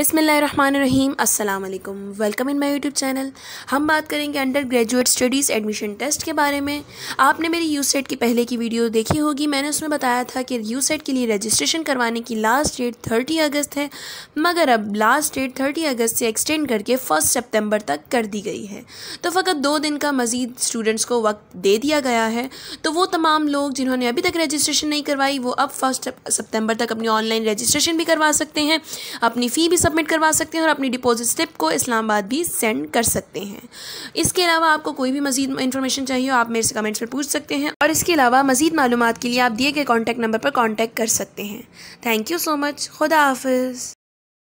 बिसमीम अस्सलाम welcome in my YouTube channel हम बात करेंगे undergraduate studies admission test के बारे में आपने मेरी यू सेट की पहले की वीडियो देखी होगी मैंने उसमें बताया था कि यू सेट के लिए रजिस्ट्रेशन करवाने की लास्ट डेट थर्टी अगस्त है मगर अब लास्ट डेट थर्टी अगस्त से एक्सटेंड करके फ़र्स्ट सेप्टेम्बर तक कर दी गई है तो फ़कत दो दिन का मज़ीद स्टूडेंट्स को वक्त दे दिया गया है तो वो तमाम लोग जिन्होंने अभी तक रजिस्ट्रेशन नहीं करवाई वो अब फर्स्ट सेप्टेम्बर तक अपनी ऑनलाइन रजिस्ट्रेशन भी करवा सकते हैं अपनी फ़ी भी सबमिट करवा सकते हैं और अपनी डिपॉजिट स्लिप को इस्लामाबाद भी सेंड कर सकते हैं इसके अलावा आपको कोई भी मजीद इन्फॉर्मेशन चाहिए हो आप मेरे से कमेंट्स में पूछ सकते हैं और इसके अलावा मजीद मालूम के लिए आप दिए गए कॉन्टैक्ट नंबर पर कॉन्टैक्ट कर सकते हैं थैंक यू सो मच खुदा हाफ